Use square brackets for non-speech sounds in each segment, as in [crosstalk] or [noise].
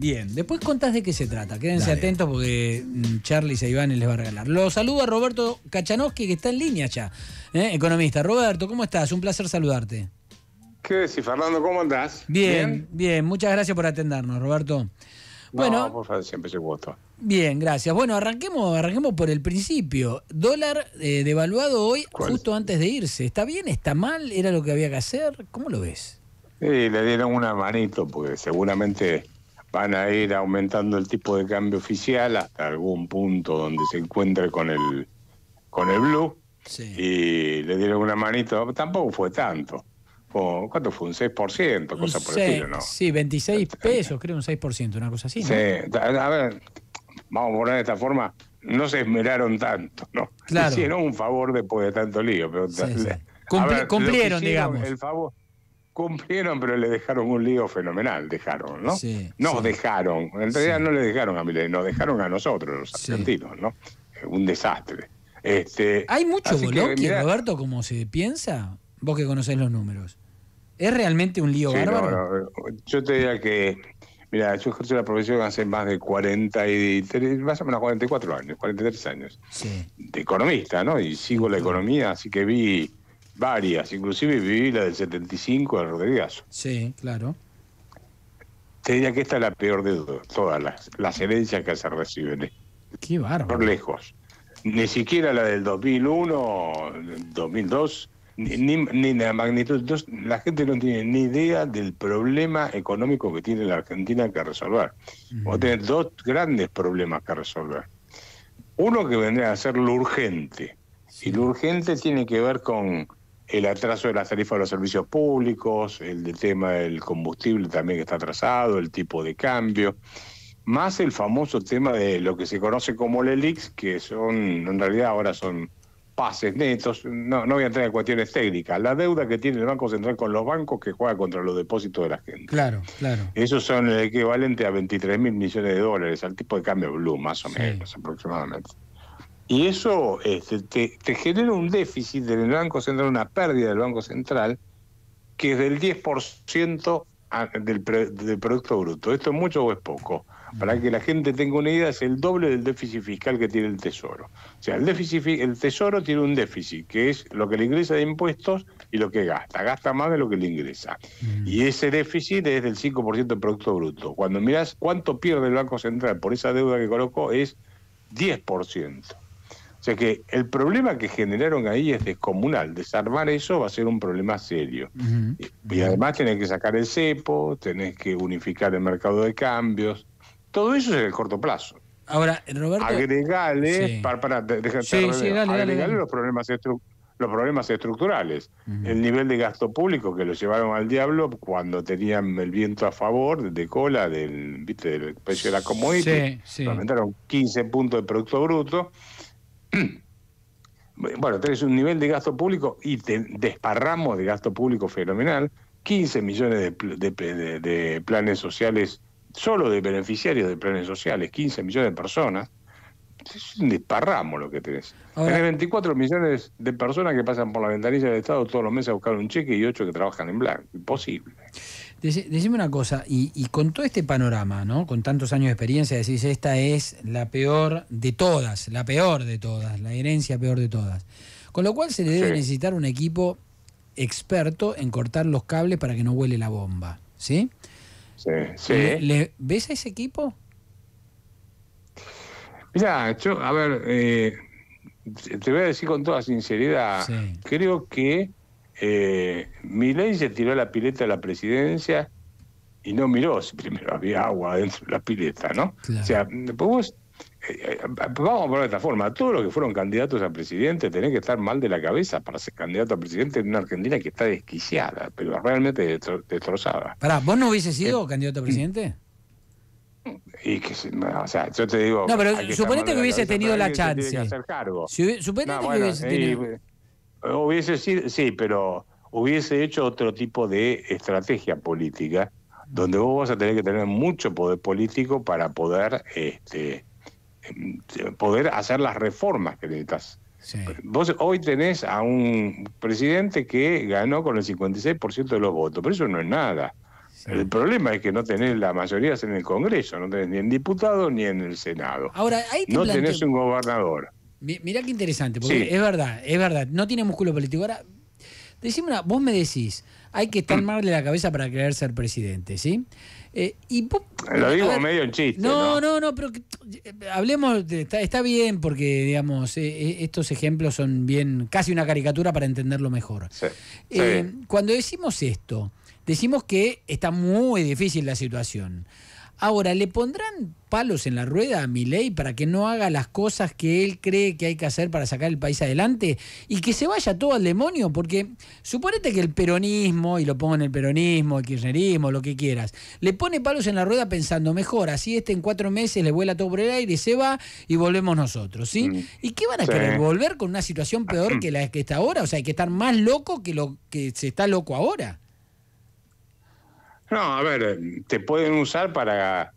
Bien, después contás de qué se trata. Quédense atentos porque mm, Charlie y Iván les va a regalar. Los saludo a Roberto Kachanowski, que está en línea ya, ¿eh? economista. Roberto, ¿cómo estás? Un placer saludarte. ¿Qué decís, Fernando? ¿Cómo andás? Bien, bien, Muchas gracias por atendernos, Roberto. Bueno, por siempre se Bien, gracias. Bueno, arranquemos, arranquemos por el principio. Dólar eh, devaluado hoy justo antes de irse. ¿Está bien? ¿Está mal? ¿Era lo que había que hacer? ¿Cómo lo ves? Sí, le dieron una manito porque seguramente van a ir aumentando el tipo de cambio oficial hasta algún punto donde se encuentre con el con el blue y le dieron una manito, tampoco fue tanto. ¿Cuánto fue? Un 6%, cosa por el estilo, ¿no? Sí, 26 pesos, creo un 6%, una cosa así. a ver, vamos a poner de esta forma, no se esmeraron tanto, ¿no? Claro. Hicieron un favor después de tanto lío, pero cumplieron, digamos. El favor, cumplieron, pero le dejaron un lío fenomenal, dejaron, ¿no? nos dejaron, en realidad no le dejaron a Milenio, nos dejaron a nosotros, los argentinos, ¿no? Eh, un desastre. Este, Hay mucho boloqui, Roberto, como se piensa, vos que conocés los números. ¿Es realmente un lío bárbaro? Eh, yo te diría que, mira, yo ejerzo la profesión hace más de 43, más o menos 44 años, 43 años, de economista, ¿no? Y sigo la economía, así que vi varias, inclusive viví la del 75 de Rodríguez. Sí, claro. Te diría que esta es la peor de todas las, las herencias que se reciben. Eh. Qué bárbaro. Por lejos. Ni siquiera la del 2001, 2002, ni, ni, la magnitud. Entonces, la gente no tiene ni idea del problema económico que tiene la Argentina que resolver. O tener dos grandes problemas que resolver. Uno que vendría a ser lo urgente. Y lo urgente tiene que ver con el atraso de las tarifas de los servicios públicos, el de tema del combustible también que está atrasado, el tipo de cambio, más el famoso tema de lo que se conoce como el ELIX, que son, en realidad ahora son pases netos, no, no voy a entrar en cuestiones técnicas, la deuda que tiene el Banco Central con los bancos que juega contra los depósitos de la gente. Claro, claro. Esos son el equivalente a 23 mil millones de dólares, al tipo de cambio blue, más o menos aproximadamente. Y eso este, te, genera un déficit del Banco Central, una pérdida del Banco Central, que es del 10% del, Producto Bruto. ¿Esto es mucho o es poco? Para que la gente tenga una idea, es el doble del déficit fiscal que tiene el Tesoro. O sea, el, déficit, el Tesoro tiene un déficit, que es lo que le ingresa de impuestos y lo que gasta. Gasta más de lo que le ingresa. Mm. Y ese déficit es del 5% del Producto Bruto. Cuando miras cuánto pierde el Banco Central por esa deuda que colocó, es 10%. O sea que el problema que generaron ahí es descomunal. Desarmar eso va a ser un problema serio. Y además tenés que sacar el cepo, tenés que unificar el mercado de cambios. Todo eso es en el corto plazo. Ahora, Roberto. Agregale, para, dejar, agregale los problemas los problemas estructurales, el nivel de gasto público que lo llevaron al diablo cuando tenían el viento a favor de cola del, ¿viste? del precio de la commodity, aumentaron 15 puntos de producto bruto, [clears throat] bueno, tenés un nivel de gasto público y te desparramos de gasto público fenomenal, 15 millones de, planes sociales, solo de beneficiarios de planes sociales, 15 millones de personas. Es un desparramo lo que tenés. tenés 24 millones de personas que pasan por la ventanilla del Estado todos los meses a buscar un cheque y 8 que trabajan en blanco. Imposible. Decime una cosa, y, con todo este panorama, ¿no? Con tantos años de experiencia, decís, esta es la peor de todas, la peor de todas, la herencia peor de todas. Con lo cual se le debe necesitar un equipo experto en cortar los cables para que no huele la bomba, ¿sí? Sí, sí. sí ves a ese equipo? Mira, yo, a ver, eh, te voy a decir con toda sinceridad, creo que eh, ley se tiró la pileta de la presidencia y no miró si primero había agua dentro de la pileta, ¿no? O sea, pues eh, vamos a ponerlo de esta forma, todos los que fueron candidatos a presidente tenés que estar mal de la cabeza para ser candidato a presidente en una Argentina que está desquiciada, pero realmente destrozada. Pará, ¿vos no hubiese eh, sido candidato a mm. presidente? Y que, o sea, yo te digo... No, pero suponete que hubiese tenido la chance. suponete que hubiese tenido... Hubiese sido, sí, pero hubiese hecho otro tipo de estrategia política, donde vos vas a tener que tener mucho poder político para poder, este, em, poder hacer las reformas que necesitas. Vos hoy tenés a un presidente que ganó con el 56% de los votos, pero eso no es nada. El problema es que no tenés la mayoría en el Congreso, no tenés ni en Diputado ni en el Senado. Ahora, no tenés un gobernador. Mirá qué interesante, porque es verdad, es verdad, no tiene músculo político. Ahora, decime una, vos me decís, hay que estar mm. mal la cabeza para querer ser presidente, ¿sí? Eh, y Lo digo medio en chiste. No, no, no, pero eh, hablemos, está, bien porque, digamos, eh, estos ejemplos son bien, casi una caricatura para entenderlo mejor. Cuando decimos esto, decimos que está muy difícil la situación. Ahora, ¿le pondrán palos en la rueda a Milei para que no haga las cosas que él cree que hay que hacer para sacar el país adelante y que se vaya todo al demonio? Porque suponete que el peronismo, y lo pongo en el peronismo, el kirchnerismo, lo que quieras, le pone palos en la rueda pensando, mejor, así este en cuatro meses le vuela todo por el aire, se va y volvemos nosotros, ¿sí? Mm. ¿Y qué van a querer? ¿Volver con una situación peor [clears throat] que la que está ahora? O sea, hay que estar más loco que lo que se está loco ahora. No, a ver, eh, te pueden usar para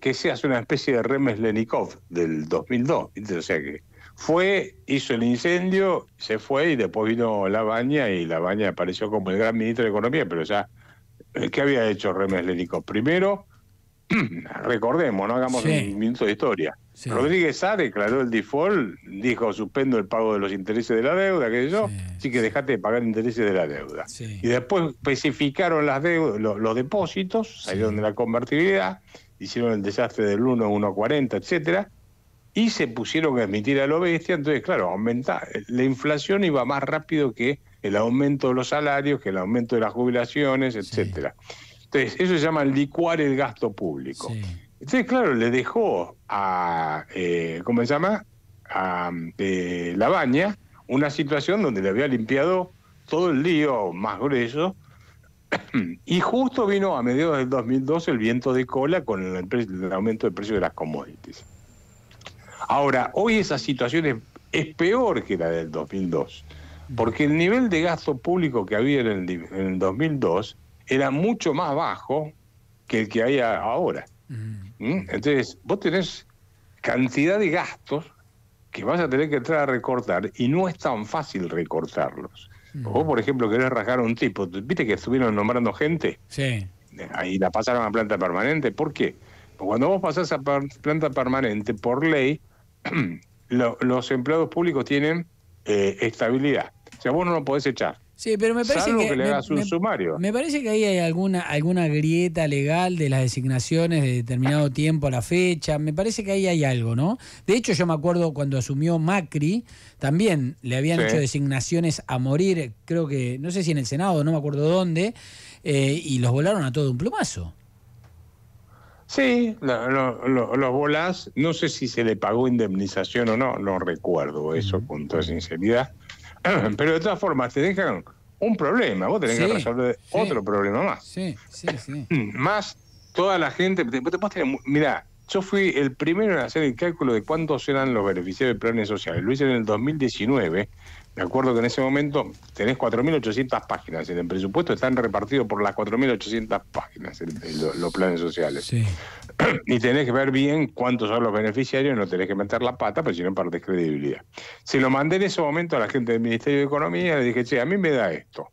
que seas una especie de Remes Lenikov del 2002. O sea que fue, hizo el incendio, se fue y después vino La Baña y La Baña apareció como el gran ministro de Economía, pero ya, eh, ¿qué había hecho Remes Lenikov? Primero, [clears throat] recordemos, no hagamos un minuto de historia Rodríguez A declaró el default, dijo suspendo el pago de los intereses de la deuda, que yo, así que dejate de pagar intereses de la deuda. Y después especificaron las los, depósitos, salieron de la convertibilidad, hicieron el desastre del 1, 1,40, etcétera, y se pusieron a emitir a lo bestia, entonces claro, aumenta, la inflación iba más rápido que el aumento de los salarios, que el aumento de las jubilaciones, etcétera. Entonces, eso se llama licuar el gasto público. Entonces, claro, le dejó a, eh, ¿cómo se llama? A eh, Labaña La Baña una situación donde le había limpiado todo el lío más grueso. [clears throat] y justo vino a mediados del 2002 el viento de cola con el, aumento del precio de las commodities. Ahora, hoy esa situación es, peor que la del 2002, porque el nivel de gasto público que había en el, 2002 era mucho más bajo que el que hay ahora. Mm. ¿Mm? Entonces, vos tenés cantidad de gastos que vas a tener que entrar a recortar y no es tan fácil recortarlos. O mm. Vos, por ejemplo, querés rasgar a un tipo, viste que estuvieron nombrando gente. Sí. Ahí la pasaron a planta permanente. ¿Por qué? Porque cuando vos pasás a planta permanente, por ley, [clears throat] los empleados públicos tienen eh, estabilidad. O sea, vos no lo podés echar. Sí, pero me parece que, me, un sumario. Me parece que ahí hay alguna alguna grieta legal de las designaciones de determinado tiempo a la fecha. Me parece que ahí hay algo, ¿no? De hecho, yo me acuerdo cuando asumió Macri, también le habían hecho designaciones a morir, creo que, no sé si en el Senado, no me acuerdo dónde, eh, y los volaron a todo un plumazo. Sí, los lo, volás, no sé si se le pagó indemnización o no, no recuerdo eso con toda sinceridad [clears throat] Pero de todas formas, te dejan un problema, vos tenés que resolver otro problema más. Sí, sí, sí. [clears throat] más toda la gente. mira yo fui el primero en hacer el cálculo de cuántos eran los beneficiarios de planes sociales. Lo hice en el 2019. Me acuerdo que en ese momento tenés 4.800 páginas. En el presupuesto están repartidos por las 4.800 páginas el, los planes sociales. Sí. [clears throat] y tenés que ver bien cuántos son los beneficiarios, no tenés que meter la pata, pues si no perdés credibilidad. Se lo mandé en ese momento a la gente del Ministerio de Economía, le dije, che, a mí me da esto.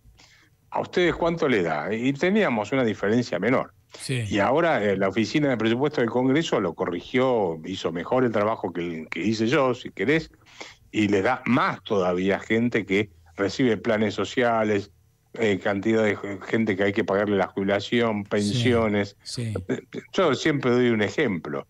¿A ustedes cuánto le da? Y teníamos una diferencia menor. Y ahora eh, la Oficina de Presupuesto del Congreso lo corrigió, hizo mejor el trabajo que, que hice yo, si querés, y le da más todavía gente que recibe planes sociales, eh, cantidad de gente que hay que pagarle la jubilación, pensiones. Eh, yo siempre doy un ejemplo.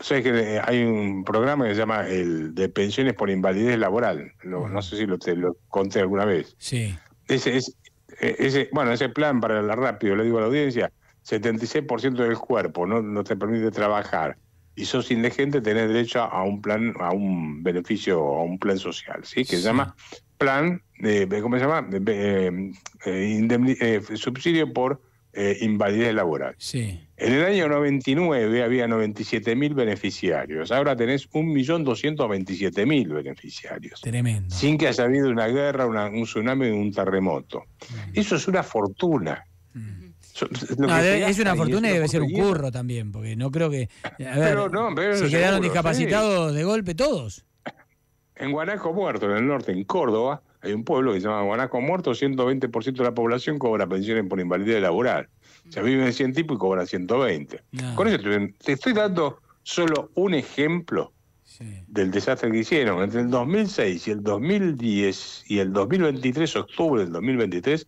Sabes que eh, hay un programa que se llama el de pensiones por invalidez laboral. no sé si lo, te lo conté alguna vez. Sí. Ese, es ese, bueno, ese plan para la rápido, le digo a la audiencia, 76% del cuerpo no, te permite trabajar y sos indigente, tenés derecho a un plan, a un beneficio, a un plan social, ¿sí? Que se llama plan, de ¿cómo se llama? Eh, eh, eh, subsidio por invalidez laboral. Sí. En el año 99 había mil beneficiarios, ahora tenés 1.227.000 beneficiarios. Tremendo. Sin que haya habido una guerra, un tsunami, un terremoto. Mm. Eso es una fortuna. Mm. es una fortuna y debe ser un curro también, porque no creo que... se quedaron discapacitados de golpe todos. En Guanaco Muerto, en el norte, en Córdoba, hay un pueblo que se llama Guanaco Muerto, 120% de la población cobra pensiones por invalidez laboral. O sea, viven 100 tipos y cobran 120. Con eso te estoy dando solo un ejemplo del desastre que hicieron. Entre el 2006 y el 2010 y el 2023, octubre del 2023,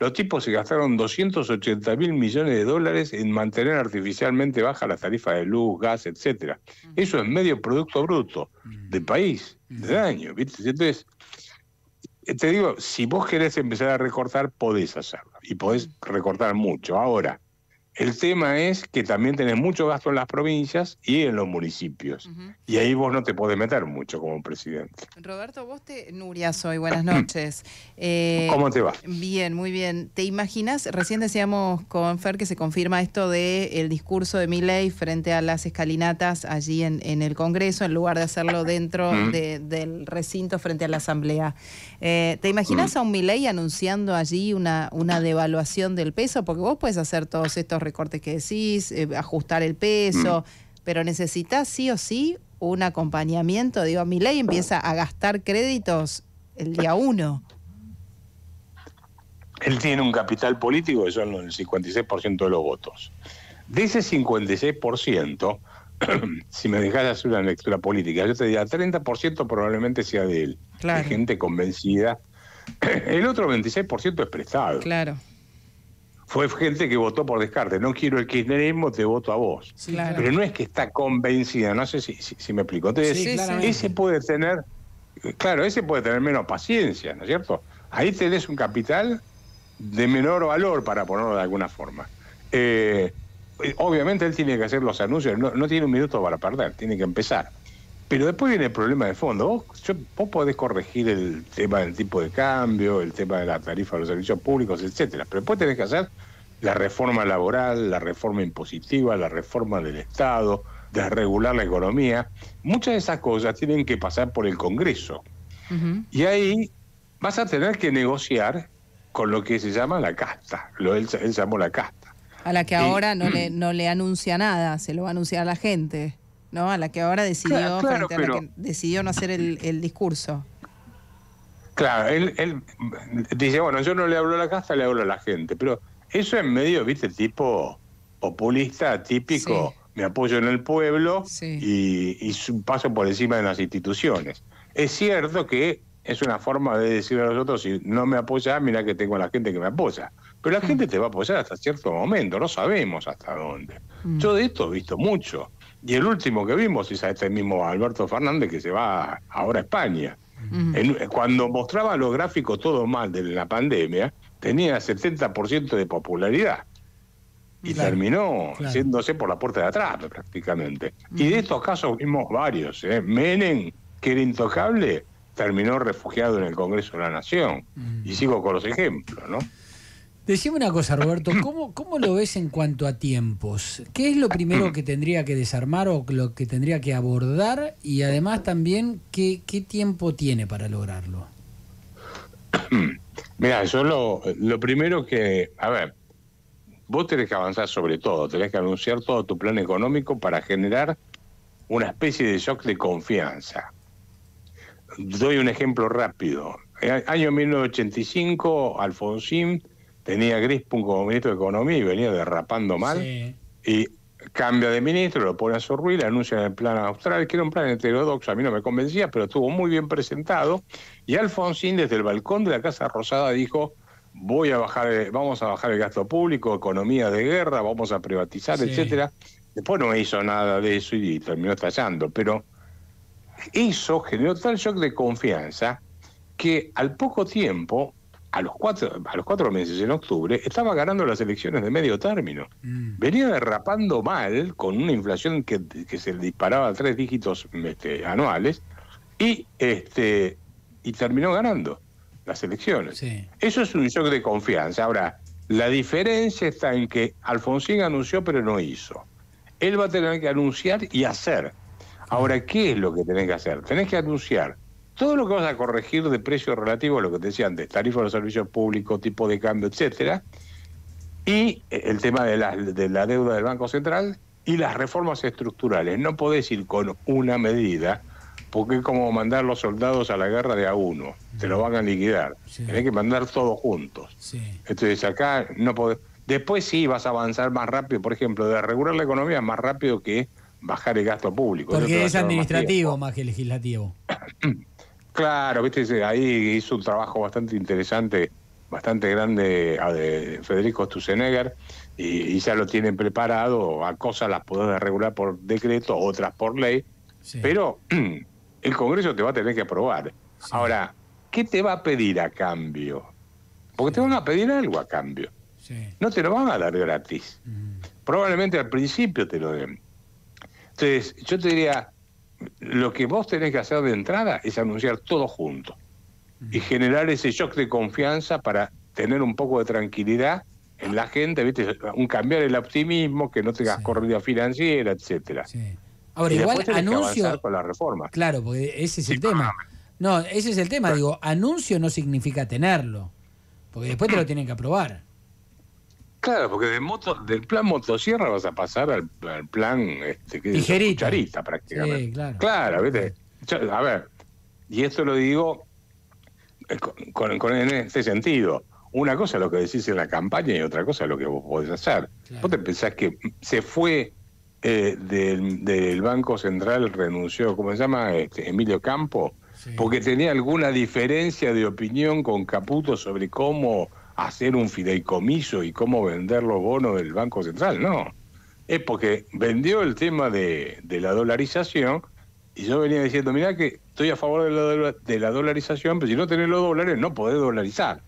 los tipos se gastaron 280 mil millones de dólares en mantener artificialmente baja la tarifa de luz, gas, etcétera. Eso es medio producto bruto del país de daño, ¿viste? Entonces, eh, te digo, si vos querés empezar a recortar, podés hacerlo. Y podés recortar mucho. Ahora, el tema es que también tenés mucho gasto en las provincias y en los municipios. Y ahí vos no te podés meter mucho como presidente. Roberto, vos te... Nuria soy, buenas noches. [clears throat] ¿Cómo te va? Eh, bien, muy bien. ¿Te imaginas, recién decíamos con Fer que se confirma esto del el discurso de Miley frente a las escalinatas allí en, el Congreso, en lugar de hacerlo dentro del recinto frente a la Asamblea? Eh, ¿Te imaginas a un Miley anunciando allí una, una devaluación del peso? Porque vos puedes hacer todos estos cortes que decís, eh, ajustar el peso, mm. pero necesitas sí o sí un acompañamiento. Digo, mi ley empieza a gastar créditos el día uno. Él tiene un capital político eso es el 56% de los votos. De ese 56%, [clears throat] si me dejas hacer una lectura política, yo te diría 30% probablemente sea de él, de gente convencida. [clears throat] El otro 26% es prestado. Claro fue gente que votó por descarte. No quiero el kirchnerismo, te voto a vos. Pero no es que está convencida, no sé si, si, me explico. Entonces, ese puede tener, claro, ese puede tener menos paciencia, ¿no es cierto? Ahí tenés un capital de menor valor, para ponerlo de alguna forma. Eh, obviamente él tiene que hacer los anuncios, no tiene un minuto para perder, tiene que empezar. Pero después viene el problema de fondo. Vos, yo, podés corregir el tema del tipo de cambio, el tema de la tarifa de los servicios públicos, etcétera. Pero después tenés que hacer la reforma laboral, la reforma impositiva, la reforma del Estado, desregular la economía. Muchas de esas cosas tienen que pasar por el Congreso. Y ahí vas a tener que negociar con lo que se llama la casta, lo él, llamó la casta. A la que ahora no, le, [clears throat] no le anuncia nada, se lo va a anunciar a la gente. ¿no? A la que ahora decidió, decidió no hacer el, discurso. Claro, él, dice, bueno, yo no le hablo a la casa, le hablo a la gente. Pero eso en medio, viste, tipo populista, típico, me apoyo en el pueblo y, paso por encima de las instituciones. Es cierto que es una forma de decir a los otros, si no me apoyas, mira que tengo a la gente que me apoya. Pero la mm. gente te va a apoyar hasta cierto momento, no sabemos hasta dónde. Mm. Yo de esto he visto mucho. Y el último que vimos es a este mismo Alberto Fernández que se va ahora a España. cuando mostraba los gráficos todo mal de la pandemia, tenía 70% de popularidad. Y terminó haciéndose por la puerta de atrás prácticamente. Y de estos casos vimos varios. ¿eh? Menem, que era intocable, terminó refugiado en el Congreso de la Nación. Y sigo con los ejemplos, ¿no? Decime una cosa, Roberto, [clears throat] ¿cómo, ¿cómo lo ves en cuanto a tiempos? ¿Qué es lo primero que tendría que desarmar o lo que tendría que abordar? Y además también, ¿qué, qué tiempo tiene para lograrlo? [clears throat] Mira, yo lo, primero que, a ver, vos tenés que avanzar sobre todo, tenés que anunciar todo tu plan económico para generar una especie de shock de confianza. Doy un ejemplo rápido. El eh, año 1985, Alfonsín tenía Grispun como ministro de Economía y venía derrapando mal. Y cambia de ministro, lo pone a su le anuncia el plan austral, que era un plan heterodoxo, a mí no me convencía, pero estuvo muy bien presentado. Y Alfonsín desde el balcón de la Casa Rosada dijo, voy a bajar, vamos a bajar el gasto público, economía de guerra, vamos a privatizar, etcétera. Después no hizo nada de eso y terminó estallando, pero eso generó tal shock de confianza que al poco tiempo a los cuatro, a los cuatro meses, en octubre, estaba ganando las elecciones de medio término. Mm. Venía derrapando mal, con una inflación que, se disparaba a tres dígitos este, anuales, y este y terminó ganando las elecciones. Eso es un shock de confianza. Ahora, la diferencia está en que Alfonsín anunció pero no hizo. Él va a tener que anunciar y hacer. Ahora, ¿qué es lo que tenés que hacer? Tenés que anunciar todo lo que vas a corregir de precio relativo a lo que te decía de tarifa de los servicios públicos, tipo de cambio, etcétera, y eh, el tema de la, de la deuda del Banco Central y las reformas estructurales. No podés ir con una medida porque es como mandar los soldados a la guerra de a uno, te lo van a liquidar, tenés que mandar todos juntos. Entonces acá no podés... Después sí vas a avanzar más rápido, por ejemplo, de regular la economía más rápido que bajar el gasto público. Porque es administrativo más, más que legislativo. [clears throat] Claro, viste, ahí hizo un trabajo bastante interesante, bastante grande de Federico Stusenegger, y, ya lo tienen preparado, a cosas las podés regular por decreto, otras por ley, pero [clears throat] el Congreso te va a tener que aprobar. Ahora, ¿qué te va a pedir a cambio? Porque te van a pedir algo a cambio. No te lo van a dar gratis. Probablemente al principio te lo den. Entonces, yo te diría, lo que vos tenés que hacer de entrada es anunciar todo junto y generar ese shock de confianza para tener un poco de tranquilidad en la gente, ¿viste? Un cambiar el optimismo, que no tengas corrida financiera, etcétera. Ahora, igual anuncio. con la reforma. Claro, porque ese es el tema. No, ese es el tema. Digo, anuncio no significa tenerlo, porque después te lo [clears throat] tienen que aprobar. Claro, porque de moto, del plan motosierra vas a pasar al, plan este, prácticamente. claro. ¿viste? a ver, y esto lo digo eh, con, en este sentido. Una cosa es lo que decís en la campaña y otra cosa es lo que vos podés hacer. Vos te pensás que se fue eh, del, Banco Central, renunció, ¿cómo se llama? Este, Emilio Campo, porque tenía alguna diferencia de opinión con Caputo sobre cómo hacer un fideicomiso y cómo vender los bonos del Banco Central, no. Es porque vendió el tema de, la dolarización y yo venía diciendo, mira que estoy a favor de la, dolarización, pero si no tenés los dólares no podés dolarizar.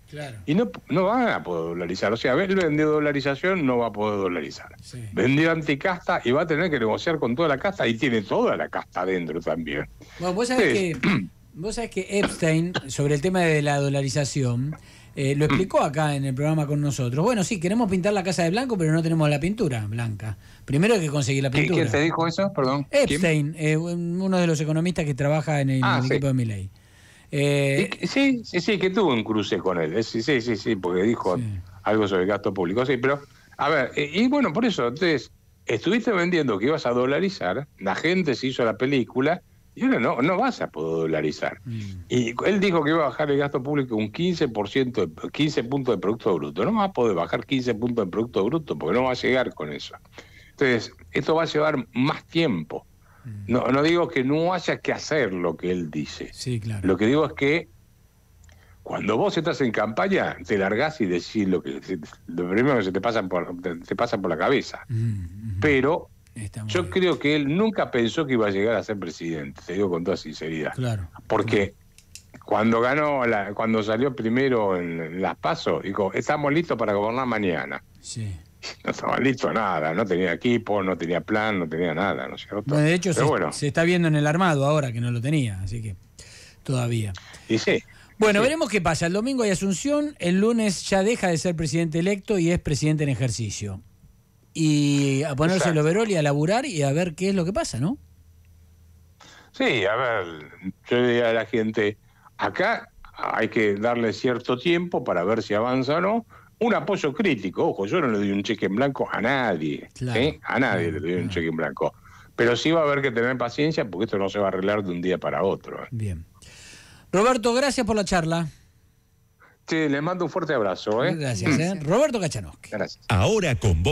Y no, no van a poder dolarizar. O sea, él vendió dolarización, no va a poder dolarizar. Vendió anticasta y va a tener que negociar con toda la casta y tiene toda la casta adentro también. Bueno, vos sabés, que, vos sabés que Epstein, sobre el tema de la dolarización, eh, lo mm. explicó acá en el programa con nosotros. Bueno, sí, queremos pintar la casa de blanco, pero no tenemos la pintura blanca. Primero hay que conseguir la pintura. ¿Quién te dijo eso? Perdón. Epstein, eh, uno de los economistas que trabaja en el, ah, equipo de Milley. Eh, sí, sí, sí, que tuvo un cruce con él. Eh, sí, sí, sí, sí porque dijo algo sobre gasto público. Sí, pero, a ver, y bueno, por eso, entonces, estuviste vendiendo que ibas a dolarizar, la gente se hizo la película, no, no vas a poder dolarizar. Mm. Y él dijo que iba a bajar el gasto público un 15%, 15 puntos de Producto Bruto. No vas a poder bajar 15 puntos de Producto Bruto porque no va a llegar con eso. Entonces, esto va a llevar más tiempo. Mm. No, no digo que no haya que hacer lo que él dice. Sí, claro. Lo que digo es que cuando vos estás en campaña, te largás y decís lo que lo primero que se te pasa por, por la cabeza. Mm, Pero yo creo que él nunca pensó que iba a llegar a ser presidente, te digo con toda sinceridad. Claro. Porque cuando ganó, cuando salió primero en las pasos, dijo, estamos listos para gobernar mañana. Sí. [laughs] No estaba listo nada, no tenía equipo, no tenía plan, no tenía nada, ¿no cierto? de hecho, se, está viendo en el armado ahora que no lo tenía, así que todavía. sí. Bueno, veremos qué pasa. El domingo hay Asunción, el lunes ya deja de ser presidente electo y es presidente en ejercicio y a ponerse el overol y a laburar y a ver qué es lo que pasa, ¿no? Sí, a ver, yo diría a la gente, acá hay que darle cierto tiempo para ver si avanza o no. Un apoyo crítico, ojo, yo no le doy un cheque en blanco a nadie, ¿eh? a nadie le doy un cheque en blanco. Pero sí va a haber que tener paciencia porque esto no se va a arreglar de un día para otro. ¿eh? Bien. Roberto, gracias por la charla. Sí, le mando un fuerte abrazo. ¿eh? Gracias. ¿eh? [clears throat] Roberto Cachanovsky Gracias. Ahora con vos.